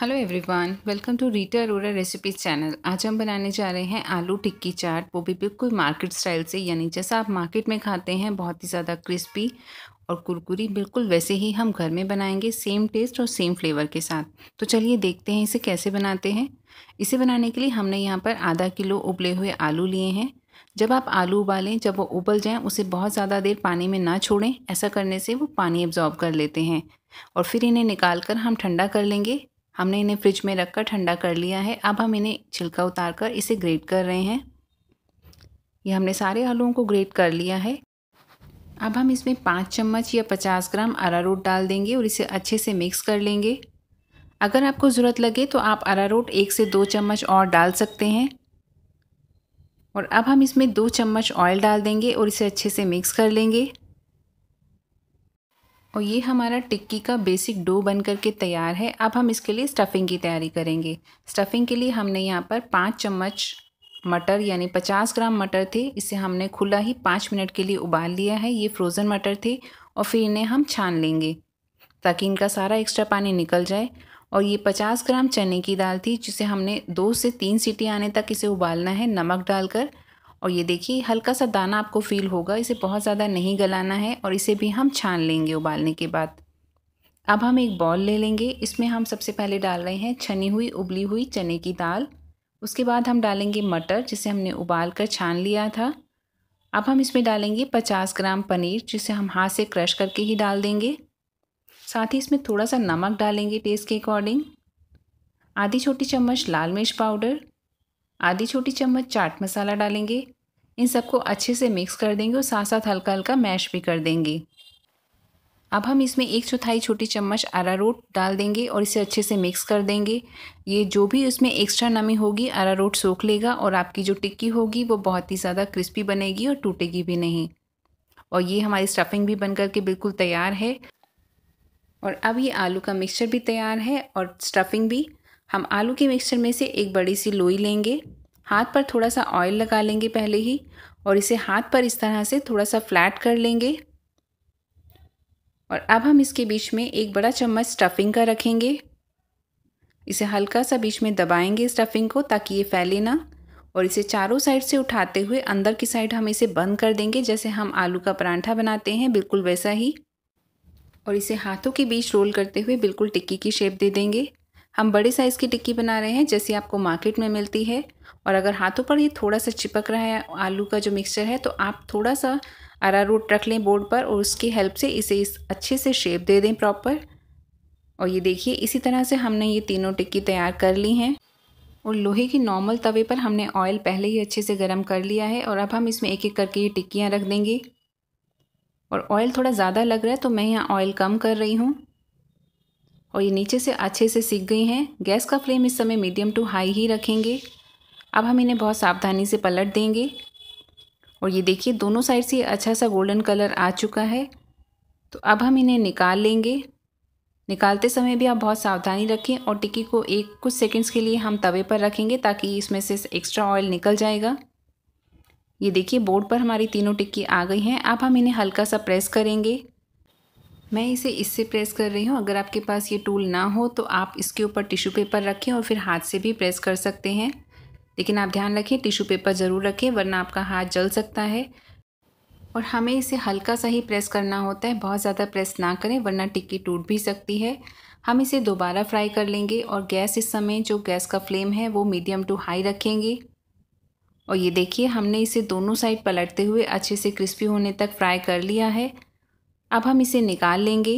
hello everyone welcome to Rita Arora recipes channel आज हम बनाने जा रहे हैं आलू टिक्की चाट वो भी बिल्कुल मार्केट स्टाइल से यानी जैसा आप मार्केट में खाते हैं बहुत ही ज़्यादा क्रिस्पी और कुरकुरी बिल्कुल वैसे ही हम घर में बनाएंगे सेम टेस्ट और सेम फ्लेवर के साथ तो चलिए देखते हैं इसे कैसे बनाते हैं इसे बनाने के लिए हमने यहाँ पर आधा किलो उबले हुए आलू लिए हैं जब आप आलू उबालें जब वो उबल जाएं उसे बहुत ज़्यादा देर पानी में ना छोड़ें ऐसा करने से वो पानी एब्जॉर्ब कर लेते हैं और फिर इन्हें निकाल कर हम ठंडा कर लेंगे हमने इन्हें फ्रिज में रखकर ठंडा कर लिया है अब हम इन्हें छिलका उतार कर इसे ग्रेट कर रहे हैं ये हमने सारे आलूओं को ग्रेट कर लिया है अब हम इसमें पाँच चम्मच या पचास ग्राम अरारोट डाल देंगे और इसे अच्छे से मिक्स कर लेंगे अगर आपको ज़रूरत लगे तो आप अरारोट एक से दो चम्मच और डाल सकते हैं और अब हम इसमें दो चम्मच ऑयल डाल देंगे और इसे अच्छे से मिक्स कर लेंगे और ये हमारा टिक्की का बेसिक डो बन करके तैयार है अब हम इसके लिए स्टफ़िंग की तैयारी करेंगे स्टफ़िंग के लिए हमने यहाँ पर पाँच चम्मच मटर यानी पचास ग्राम मटर थे इसे हमने खुला ही पाँच मिनट के लिए उबाल लिया है ये फ्रोज़न मटर थे और फिर इन्हें हम छान लेंगे ताकि इनका सारा एक्स्ट्रा पानी निकल जाए और ये पचास ग्राम चने की दाल थी जिसे हमने दो से तीन सीटी आने तक इसे उबालना है नमक डालकर और ये देखिए हल्का सा दाना आपको फील होगा इसे बहुत ज़्यादा नहीं गलाना है और इसे भी हम छान लेंगे उबालने के बाद अब हम एक बॉल ले लेंगे इसमें हम सबसे पहले डाल रहे हैं छनी हुई उबली हुई चने की दाल उसके बाद हम डालेंगे मटर जिसे हमने उबाल कर छान लिया था अब हम इसमें डालेंगे पचास ग्राम पनीर जिसे हम हाथ से क्रश करके ही डाल देंगे साथ ही इसमें थोड़ा सा नमक डालेंगे टेस्ट के अकॉर्डिंग आधी छोटी चम्मच लाल मिर्च पाउडर आधी छोटी चम्मच चाट मसाला डालेंगे इन सबको अच्छे से मिक्स कर देंगे और साथ साथ हल्का हल्का मैश भी कर देंगे अब हम इसमें एक चौथाई छोटी चम्मच अरारोट डाल देंगे और इसे अच्छे से मिक्स कर देंगे ये जो भी उसमें एक्स्ट्रा नमी होगी अरारोट सोख लेगा और आपकी जो टिक्की होगी वो बहुत ही ज़्यादा क्रिस्पी बनेगी और टूटेगी भी नहीं और ये हमारी स्टफिंग भी बन करके बिल्कुल तैयार है और अब ये आलू का मिक्सचर भी तैयार है और स्टफिंग भी हम आलू के मिक्सचर में से एक बड़ी सी लोई लेंगे हाथ पर थोड़ा सा ऑयल लगा लेंगे पहले ही और इसे हाथ पर इस तरह से थोड़ा सा फ्लैट कर लेंगे और अब हम इसके बीच में एक बड़ा चम्मच स्टफिंग का रखेंगे इसे हल्का सा बीच में दबाएंगे स्टफिंग को ताकि ये फैले ना और इसे चारों साइड से उठाते हुए अंदर की साइड हम इसे बंद कर देंगे जैसे हम आलू का परांठा बनाते हैं बिल्कुल वैसा ही और इसे हाथों के बीच रोल करते हुए बिल्कुल टिक्की की शेप दे देंगे हम बड़े साइज़ की टिक्की बना रहे हैं जैसी आपको मार्केट में मिलती है और अगर हाथों पर ये थोड़ा सा चिपक रहा है आलू का जो मिक्सचर है तो आप थोड़ा सा रूट रख लें बोर्ड पर और उसकी हेल्प से इसे इस अच्छे से शेप दे दें प्रॉपर और ये देखिए इसी तरह से हमने ये तीनों टिक्की तैयार कर ली हैं और लोहे के नॉर्मल तवे पर हमने ऑयल पहले ही अच्छे से गर्म कर लिया है और अब हम इसमें एक एक करके ये टिक्कियाँ रख देंगे और ऑयल थोड़ा ज़्यादा लग रहा है तो मैं यहाँ ऑयल कम कर रही हूँ और ये नीचे से अच्छे से सीख गई हैं गैस का फ्लेम इस समय मीडियम टू हाई ही रखेंगे अब हम इन्हें बहुत सावधानी से पलट देंगे और ये देखिए दोनों साइड से अच्छा सा गोल्डन कलर आ चुका है तो अब हम इन्हें निकाल लेंगे निकालते समय भी आप बहुत सावधानी रखें और टिक्की को एक कुछ सेकंड्स के लिए हम तवे पर रखेंगे ताकि इसमें से एक्स्ट्रा ऑयल निकल जाएगा ये देखिए बोर्ड पर हमारी तीनों टिक्की आ गई हैं अब हम इन्हें हल्का सा प्रेस करेंगे मैं इसे इससे प्रेस कर रही हूँ अगर आपके पास ये टूल ना हो तो आप इसके ऊपर टिश्यू पेपर रखें और फिर हाथ से भी प्रेस कर सकते हैं लेकिन आप ध्यान रखें टिश्यू पेपर ज़रूर रखें वरना आपका हाथ जल सकता है और हमें इसे हल्का सा ही प्रेस करना होता है बहुत ज़्यादा प्रेस ना करें वरना टिक्की टूट भी सकती है हम इसे दोबारा फ्राई कर लेंगे और गैस इस समय जो गैस का फ्लेम है वो मीडियम टू हाई रखेंगे और ये देखिए हमने इसे दोनों साइड पलटते हुए अच्छे से क्रिस्पी होने तक फ्राई कर लिया है अब हम इसे निकाल लेंगे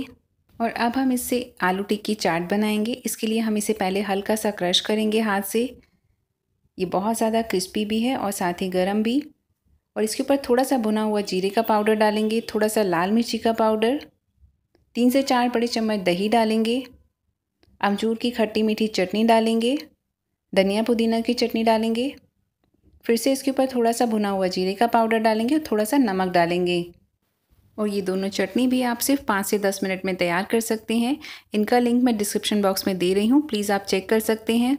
और अब हम इससे आलू टिक्की चाट बनाएंगे इसके लिए हम इसे पहले हल्का सा क्रश करेंगे हाथ से ये बहुत ज़्यादा क्रिस्पी भी है और साथ ही गर्म भी और इसके ऊपर थोड़ा सा भुना हुआ जीरे का पाउडर डालेंगे थोड़ा सा लाल मिर्ची का पाउडर तीन से चार बड़े चम्मच दही डालेंगे अमचूर की खट्टी मीठी चटनी डालेंगे धनिया पुदीना की चटनी डालेंगे फिर से इसके ऊपर थोड़ा सा भुना हुआ जीरे का पाउडर डालेंगे और थोड़ा सा नमक डालेंगे और ये दोनों चटनी भी आप सिर्फ पाँच से दस मिनट में तैयार कर सकते हैं इनका लिंक मैं डिस्क्रिप्शन बॉक्स में दे रही हूँ प्लीज़ आप चेक कर सकते हैं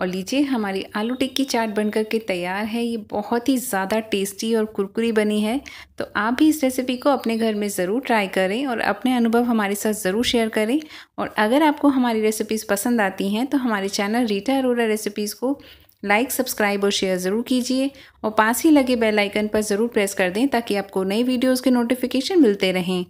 और लीजिए हमारी आलू टिक्की चाट बन कर के तैयार है ये बहुत ही ज़्यादा टेस्टी और कुरकुरी बनी है तो आप भी इस रेसिपी को अपने घर में ज़रूर ट्राई करें और अपने अनुभव हमारे साथ ज़रूर शेयर करें और अगर आपको हमारी रेसिपीज़ पसंद आती हैं तो हमारे चैनल रीटा अरोरा रेसिपीज़ को लाइक सब्सक्राइब और शेयर ज़रूर कीजिए और पास ही लगे बेल आइकन पर ज़रूर प्रेस कर दें ताकि आपको नई वीडियोस के नोटिफिकेशन मिलते रहें